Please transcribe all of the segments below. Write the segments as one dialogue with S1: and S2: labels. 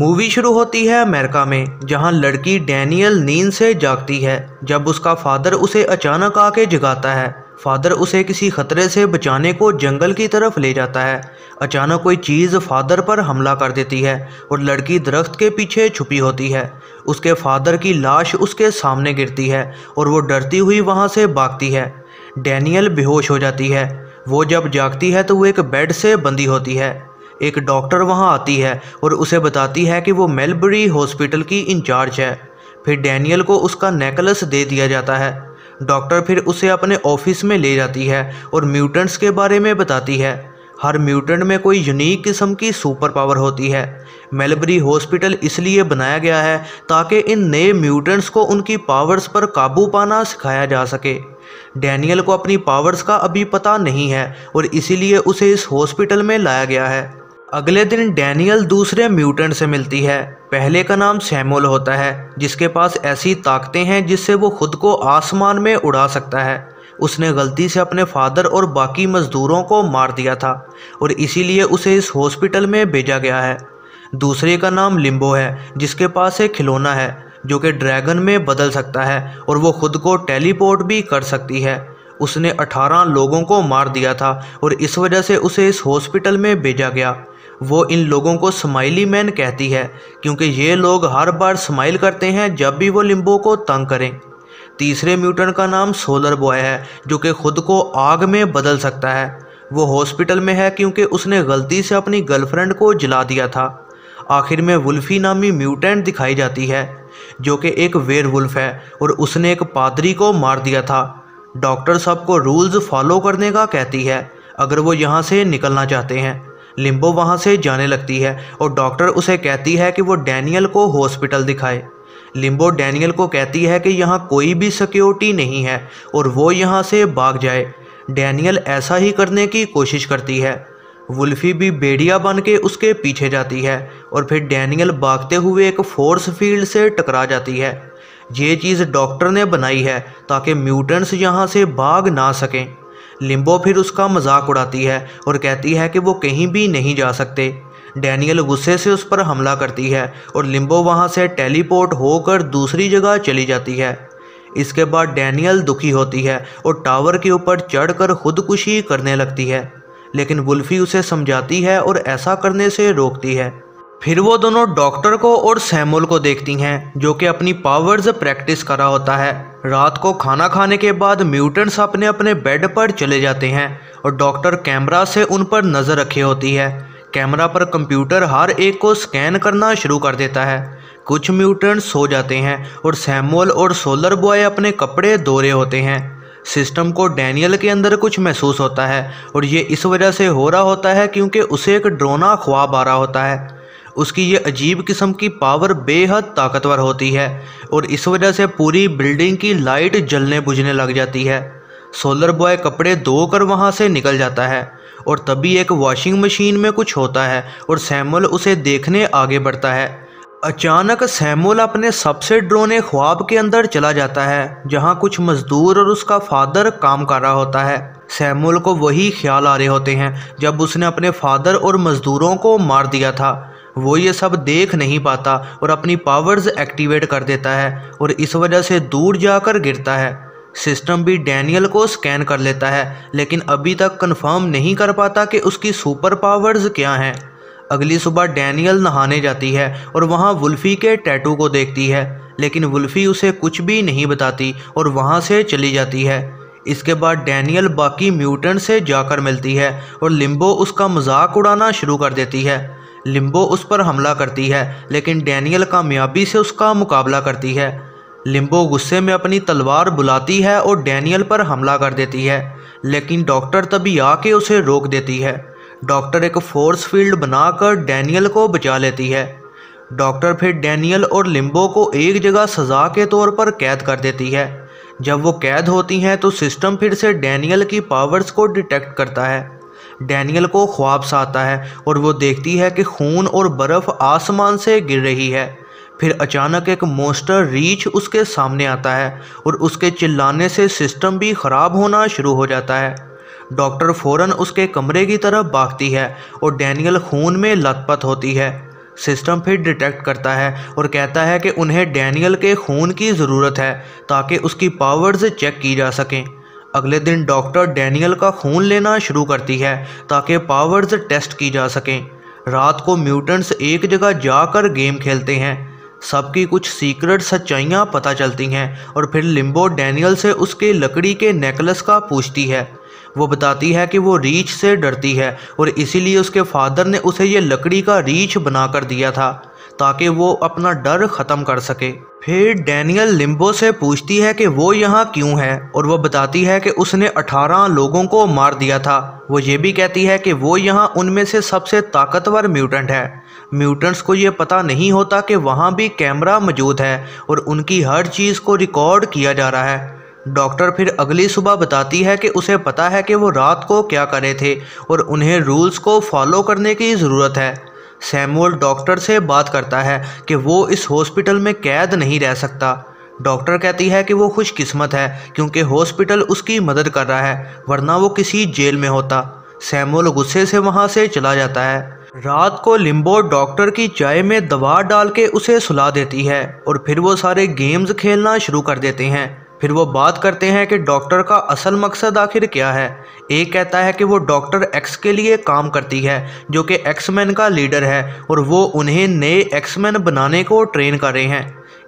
S1: movie शुरू होती है अमेरिका में जहां लड़की डैनियल नींद से जागती है जब उसका फादर उसे अचानक आके जगाता है फादर उसे किसी खतरे से बचाने को जंगल की तरफ ले जाता है अचानक कोई चीज़ फादर पर हमला कर देती है और लड़की दरख्त के पीछे छुपी होती है उसके फादर की लाश उसके सामने गिरती है और वो डरती हुई वहाँ से भागती है डैनियल बेहोश हो जाती है वो जब जागती है तो वो एक बेड से बंदी होती है एक डॉक्टर वहाँ आती है और उसे बताती है कि वो मेलबरी हॉस्पिटल की इंचार्ज है फिर डैनियल को उसका नेकलस दे दिया जाता है डॉक्टर फिर उसे अपने ऑफिस में ले जाती है और म्यूटेंट्स के बारे में बताती है हर म्यूटेंट में कोई यूनिक किस्म की सुपर पावर होती है मेलबरी हॉस्पिटल इसलिए बनाया गया है ताकि इन नए म्यूटेंट्स को उनकी पावर्स पर काबू पाना सिखाया जा सके डैनियल को अपनी पावर्स का अभी पता नहीं है और इसीलिए उसे इस हॉस्पिटल में लाया गया है अगले दिन डैनियल दूसरे म्यूटेंट से मिलती है पहले का नाम सैमुअल होता है जिसके पास ऐसी ताकतें हैं जिससे वो खुद को आसमान में उड़ा सकता है उसने गलती से अपने फादर और बाकी मज़दूरों को मार दिया था और इसीलिए उसे इस हॉस्पिटल में भेजा गया है दूसरे का नाम लिम्बो है जिसके पास एक खिलौना है जो कि ड्रैगन में बदल सकता है और वो खुद को टेलीपोर्ट भी कर सकती है उसने 18 लोगों को मार दिया था और इस वजह से उसे इस हॉस्पिटल में भेजा गया वो इन लोगों को स्माइली मैन कहती है क्योंकि ये लोग हर बार स्माइल करते हैं जब भी वो लिम्बो को तंग करें तीसरे म्यूटेंट का नाम सोलर बॉय है जो कि खुद को आग में बदल सकता है वो हॉस्पिटल में है क्योंकि उसने गलती से अपनी गर्लफ्रेंड को जला दिया था आखिर में वुल्फी नामी म्यूटेंट दिखाई जाती है जो कि एक वेर वुल्फ है और उसने एक पादरी को मार दिया था डॉक्टर साहब को रूल्स फॉलो करने का कहती है अगर वो यहाँ से निकलना चाहते हैं लिम्बो वहाँ से जाने लगती है और डॉक्टर उसे कहती है कि वो डैनियल को हॉस्पिटल दिखाए लिम्बो डैनियल को कहती है कि यहाँ कोई भी सिक्योरिटी नहीं है और वो यहाँ से भाग जाए डैनियल ऐसा ही करने की कोशिश करती है वुल्फी भी बेड़िया बन के उसके पीछे जाती है और फिर डैनियल भागते हुए एक फोर्स फील्ड से टकरा जाती है ये चीज़ डॉक्टर ने बनाई है ताकि म्यूटेंट्स यहाँ से भाग ना सकें लिम्बो फिर उसका मजाक उड़ाती है और कहती है कि वो कहीं भी नहीं जा सकते डैनियल गुस्से से उस पर हमला करती है और लिम्बो वहाँ से टेलीपोर्ट होकर दूसरी जगह चली जाती है इसके बाद डैनियल दुखी होती है और टावर के ऊपर चढ़कर खुदकुशी करने लगती है लेकिन वुल्फी उसे समझाती है और ऐसा करने से रोकती है फिर वो दोनों डॉक्टर को और सैमुल को देखती हैं जो कि अपनी पावर्स प्रैक्टिस करा होता है रात को खाना खाने के बाद म्यूटेंट्स अपने अपने बेड पर चले जाते हैं और डॉक्टर कैमरा से उन पर नज़र रखे होती है कैमरा पर कंप्यूटर हर एक को स्कैन करना शुरू कर देता है कुछ म्यूटेंट्स सो जाते हैं और सैमुअल और सोलर बॉय अपने कपड़े दोहरे होते हैं सिस्टम को डैनियल के अंदर कुछ महसूस होता है और ये इस वजह से हो रहा होता है क्योंकि उसे एक ड्रोना ख्वाब आ रहा होता है उसकी ये अजीब किस्म की पावर बेहद ताकतवर होती है और इस वजह से पूरी बिल्डिंग की लाइट जलने बुझने लग जाती है सोलर बॉय कपड़े धोकर वहाँ से निकल जाता है और तभी एक वॉशिंग मशीन में कुछ होता है और सैमुअल उसे देखने आगे बढ़ता है अचानक सैमुअल अपने सबसे ड्रोने ख्वाब के अंदर चला जाता है जहाँ कुछ मजदूर और उसका फादर काम कर रहा होता है सैमुअल को वही ख्याल आ रहे होते हैं जब उसने अपने फादर और मजदूरों को मार दिया था वो ये सब देख नहीं पाता और अपनी पावर्स एक्टिवेट कर देता है और इस वजह से दूर जाकर गिरता है सिस्टम भी डैनियल को स्कैन कर लेता है लेकिन अभी तक कंफर्म नहीं कर पाता कि उसकी सुपर पावर्स क्या हैं अगली सुबह डैनियल नहाने जाती है और वहाँ वुल्फी के टैटू को देखती है लेकिन वुल्फी उसे कुछ भी नहीं बताती और वहाँ से चली जाती है इसके बाद डैनियल बाकी म्यूटेंट से जाकर मिलती है और लिम्बो उसका मजाक उड़ाना शुरू कर देती है लिम्बो उस पर हमला करती है लेकिन डैनियल कामयाबी से उसका मुकाबला करती है लिम्बो गुस्से में अपनी तलवार बुलाती है और डैनियल पर हमला कर देती है लेकिन डॉक्टर तभी आके उसे रोक देती है डॉक्टर एक फोर्स फील्ड बनाकर डैनियल को बचा लेती है डॉक्टर फिर डैनियल और लिम्बो को एक जगह सजा के तौर पर कैद कर देती है जब वो कैद होती हैं तो सिस्टम फिर से डैनियल की पावर्स को डिटेक्ट करता है डैनियल को ख्वाब आता है और वो देखती है कि खून और बर्फ़ आसमान से गिर रही है फिर अचानक एक मोस्टर रीच उसके सामने आता है और उसके चिल्लाने से सिस्टम भी ख़राब होना शुरू हो जाता है डॉक्टर फौरन उसके कमरे की तरफ भागती है और डैनियल खून में लथपथ होती है सिस्टम फिर डिटेक्ट करता है और कहता है कि उन्हें डैनियल के खून की ज़रूरत है ताकि उसकी पावर्स चेक की जा सकें अगले दिन डॉक्टर डैनियल का खून लेना शुरू करती है ताकि पावर्स टेस्ट की जा सकें रात को म्यूटेंट्स एक जगह जाकर गेम खेलते हैं सबकी कुछ सीक्रेट सच्चाइयाँ पता चलती हैं और फिर लिम्बो डैनियल से उसके लकड़ी के नेकलेस का पूछती है वो बताती है कि वो रीछ से डरती है और इसीलिए उसके फादर ने उसे ये लकड़ी का रीछ बना कर दिया था ताकि वो अपना डर ख़त्म कर सके फिर डैनियल लिम्बो से पूछती है कि वो यहाँ क्यों है और वो बताती है कि उसने 18 लोगों को मार दिया था वो ये भी कहती है कि वो यहाँ उनमें से सबसे ताकतवर म्यूटेंट है म्यूटेंट्स को ये पता नहीं होता कि वहाँ भी कैमरा मौजूद है और उनकी हर चीज़ को रिकॉर्ड किया जा रहा है डॉक्टर फिर अगली सुबह बताती है कि उसे पता है कि वो रात को क्या करे थे और उन्हें रूल्स को फॉलो करने की ज़रूरत है सैमुअल डॉक्टर से बात करता है कि वो इस हॉस्पिटल में कैद नहीं रह सकता डॉक्टर कहती है कि वो खुशकिस्मत है क्योंकि हॉस्पिटल उसकी मदद कर रहा है वरना वो किसी जेल में होता सैमुअल गुस्से से वहाँ से चला जाता है रात को लिम्बो डॉक्टर की चाय में दवा डाल के उसे सुला देती है और फिर वो सारे गेम्स खेलना शुरू कर देते हैं फिर वो बात करते हैं कि डॉक्टर का असल मकसद आखिर क्या है ए कहता है कि वो डॉक्टर एक्स के लिए काम करती है जो कि एक्समैन का लीडर है और वो उन्हें नए एक्समैन बनाने को ट्रेन कर रहे हैं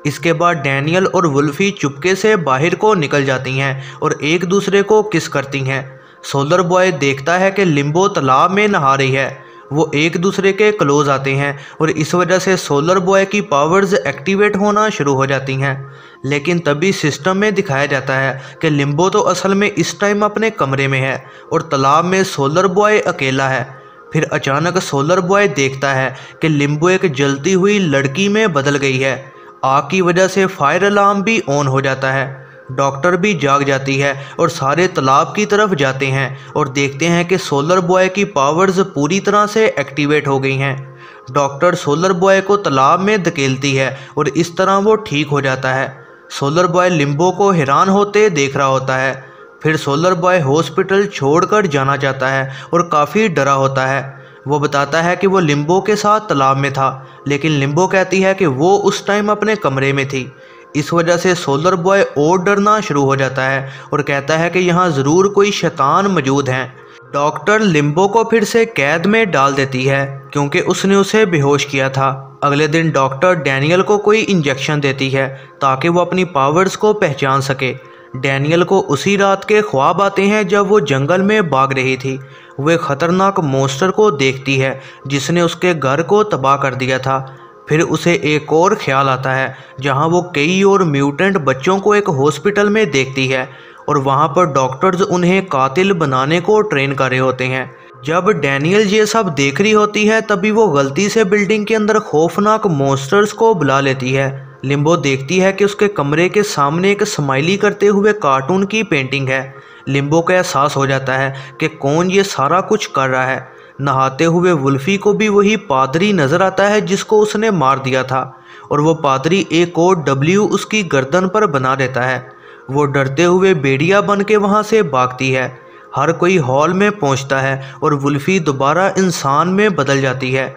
S1: इसके बाद डैनियल और वुल्फी चुपके से बाहर को निकल जाती हैं और एक दूसरे को किस करती हैं सोलर बॉय देखता है कि लिम्बो तालाब में नहा रही है वो एक दूसरे के क्लोज आते हैं और इस वजह से सोलर बॉय की पावर्स एक्टिवेट होना शुरू हो जाती हैं लेकिन तभी सिस्टम में दिखाया जाता है कि लिम्बो तो असल में इस टाइम अपने कमरे में है और तालाब में सोलर बॉय अकेला है फिर अचानक सोलर बॉय देखता है कि लिम्बो एक जलती हुई लड़की में बदल गई है आग की वजह से फायर अलार्म भी ऑन हो जाता है डॉक्टर भी जाग जाती है और सारे तालाब की तरफ जाते हैं और देखते हैं कि सोलर बॉय की पावर्स पूरी तरह से एक्टिवेट हो गई हैं डॉक्टर सोलर बॉय को तालाब में धकेलती है और इस तरह वो ठीक हो जाता है सोलर बॉय लिम्बो को हैरान होते देख रहा होता है फिर सोलर बॉय हॉस्पिटल छोड़कर जाना चाहता है और काफ़ी डरा होता है वो बताता है कि वो लिम्बो के साथ तालाब में था लेकिन लिम्बो कहती है कि वो उस टाइम अपने कमरे में थी इस वजह से सोलर बॉय और डरना शुरू हो जाता है और कहता है कि यहाँ ज़रूर कोई शैतान मौजूद हैं डॉक्टर लिम्बो को फिर से कैद में डाल देती है क्योंकि उसने उसे बेहोश किया था अगले दिन डॉक्टर डैनियल को कोई इंजेक्शन देती है ताकि वो अपनी पावर्स को पहचान सके डैनियल को उसी रात के ख्वाब आते हैं जब वो जंगल में भाग रही थी वह ख़तरनाक मोस्टर को देखती है जिसने उसके घर को तबाह कर दिया था फिर उसे एक और ख्याल आता है जहां वो कई और म्यूटेंट बच्चों को एक हॉस्पिटल में देखती है और वहां पर डॉक्टर्स उन्हें कातिल बनाने को ट्रेन कर रहे होते हैं जब डैनियल ये सब देख रही होती है तभी वो गलती से बिल्डिंग के अंदर खौफनाक मोस्टर्स को बुला लेती है लिम्बो देखती है कि उसके कमरे के सामने एक स्माइली करते हुए कार्टून की पेंटिंग है लिम्बो का एहसास हो जाता है कि कौन ये सारा कुछ कर रहा है नहाते हुए वुल्फी को भी वही पादरी नज़र आता है जिसको उसने मार दिया था और वो पादरी एक और डब्ल्यू उसकी गर्दन पर बना देता है वो डरते हुए बेड़िया बन के वहाँ से भागती है हर कोई हॉल में पहुँचता है और वुल्फी दोबारा इंसान में बदल जाती है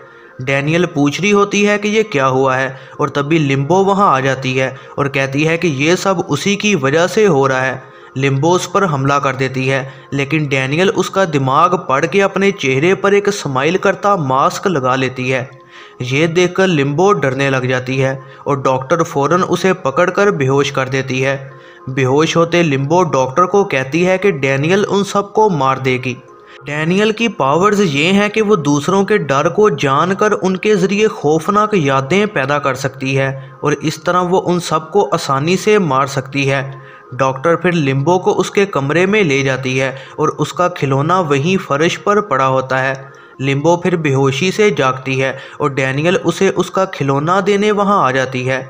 S1: डैनियल पूछ रही होती है कि ये क्या हुआ है और तभी लिम्बो वहाँ आ जाती है और कहती है कि ये सब उसी की वजह से हो रहा है लिम्बोस पर हमला कर देती है लेकिन डैनियल उसका दिमाग पढ़ के अपने चेहरे पर एक स्माइल करता मास्क लगा लेती है ये देखकर लिम्बो डरने लग जाती है और डॉक्टर फौरन उसे पकड़कर बेहोश कर देती है बेहोश होते लिम्बो डॉक्टर को कहती है कि डैनियल उन सबको मार देगी डैनियल की पावर्स ये हैं कि वो दूसरों के डर को जानकर उनके ज़रिए खौफनाक यादें पैदा कर सकती है और इस तरह वो उन सबको आसानी से मार सकती है डॉक्टर फिर लिम्बो को उसके कमरे में ले जाती है और उसका खिलौना वहीं फर्श पर पड़ा होता है लिम्बो फिर बेहोशी से जागती है और डैनियल उसे उसका खिलौना देने वहाँ आ जाती है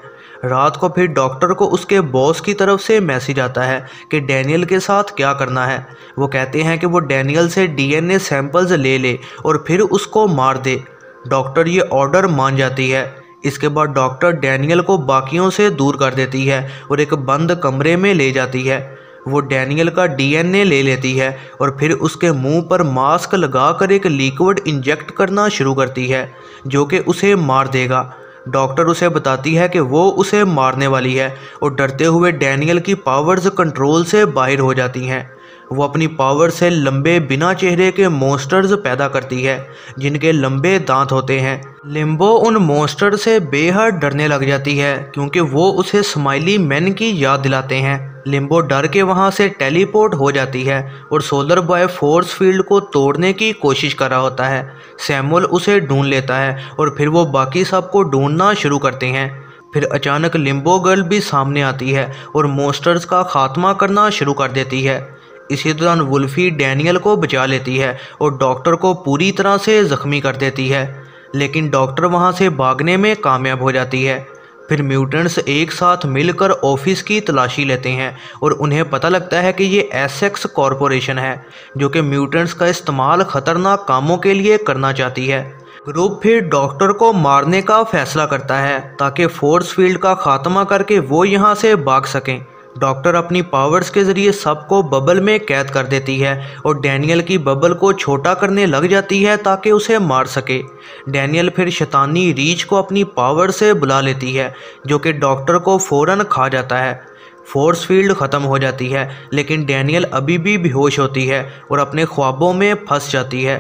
S1: रात को फिर डॉक्टर को उसके बॉस की तरफ से मैसेज आता है कि डैनियल के साथ क्या करना है वो कहते हैं कि वो डैनियल से डीएनए सैंपल्स ले ले और फिर उसको मार दे डॉक्टर ये ऑर्डर मान जाती है इसके बाद डॉक्टर डैनियल को बाकियों से दूर कर देती है और एक बंद कमरे में ले जाती है वो डैनियल का डीएनए ले लेती है और फिर उसके मुंह पर मास्क लगाकर एक लिक्विड इंजेक्ट करना शुरू करती है जो कि उसे मार देगा डॉक्टर उसे बताती है कि वो उसे मारने वाली है और डरते हुए डैनियल की पावर्स कंट्रोल से बाहर हो जाती हैं वो अपनी पावर से लंबे बिना चेहरे के मोस्टर्स पैदा करती है जिनके लंबे दांत होते हैं लिम्बो उन मोस्टर से बेहद डरने लग जाती है क्योंकि वो उसे स्माइली मैन की याद दिलाते हैं लिम्बो डर के वहाँ से टेलीपोर्ट हो जाती है और सोलर बॉय फोर्स फील्ड को तोड़ने की कोशिश कर रहा होता है सैमुअल उसे ढूंढ लेता है और फिर वो बाकी सबको ढूंढना शुरू करते हैं फिर अचानक लिम्बो गर्ल भी सामने आती है और मोस्टर्स का खात्मा करना शुरू कर देती है इसी दौरान वुल्फी डैनियल को बचा लेती है और डॉक्टर को पूरी तरह से ज़ख्मी कर देती है लेकिन डॉक्टर वहाँ से भागने में कामयाब हो जाती है फिर म्यूटेंट्स एक साथ मिलकर ऑफिस की तलाशी लेते हैं और उन्हें पता लगता है कि ये एसेक्स कॉरपोरेशन है जो कि म्यूटेंट्स का इस्तेमाल ख़तरनाक कामों के लिए करना चाहती है ग्रुप फिर डॉक्टर को मारने का फैसला करता है ताकि फोर्स फील्ड का खात्मा करके वो यहाँ से भाग सकें डॉक्टर अपनी पावर्स के ज़रिए सबको बबल में कैद कर देती है और डैनियल की बबल को छोटा करने लग जाती है ताकि उसे मार सके डैनियल फिर शैतानी रीच को अपनी पावर से बुला लेती है जो कि डॉक्टर को फ़ौर खा जाता है फोर्स फील्ड ख़त्म हो जाती है लेकिन डैनियल अभी भी बेहोश होती है और अपने ख्वाबों में फंस जाती है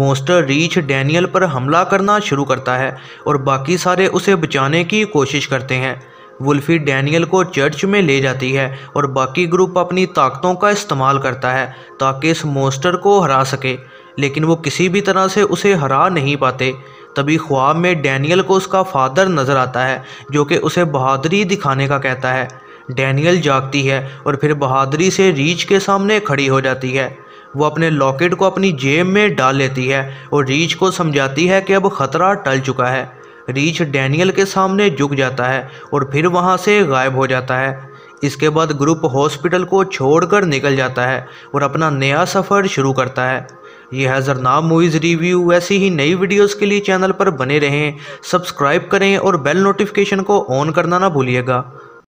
S1: मोस्टर रीच डैनियल पर हमला करना शुरू करता है और बाकी सारे उसे बचाने की कोशिश करते हैं वुल्फी डैनियल को चर्च में ले जाती है और बाकी ग्रुप अपनी ताकतों का इस्तेमाल करता है ताकि इस मोस्टर को हरा सके लेकिन वो किसी भी तरह से उसे हरा नहीं पाते तभी ख्वाब में डैनियल को उसका फादर नज़र आता है जो कि उसे बहादरी दिखाने का कहता है डैनियल जागती है और फिर बहादरी से रीच के सामने खड़ी हो जाती है वो अपने लॉकेट को अपनी जेब में डाल लेती है और रीच को समझाती है कि अब ख़तरा टल चुका है रीच डैनियल के सामने झुक जाता है और फिर वहाँ से गायब हो जाता है इसके बाद ग्रुप हॉस्पिटल को छोड़कर निकल जाता है और अपना नया सफ़र शुरू करता है यह हज़र नाम मूवीज़ रिव्यू ऐसी ही नई वीडियोस के लिए चैनल पर बने रहें सब्सक्राइब करें और बेल नोटिफिकेशन को ऑन करना ना भूलिएगा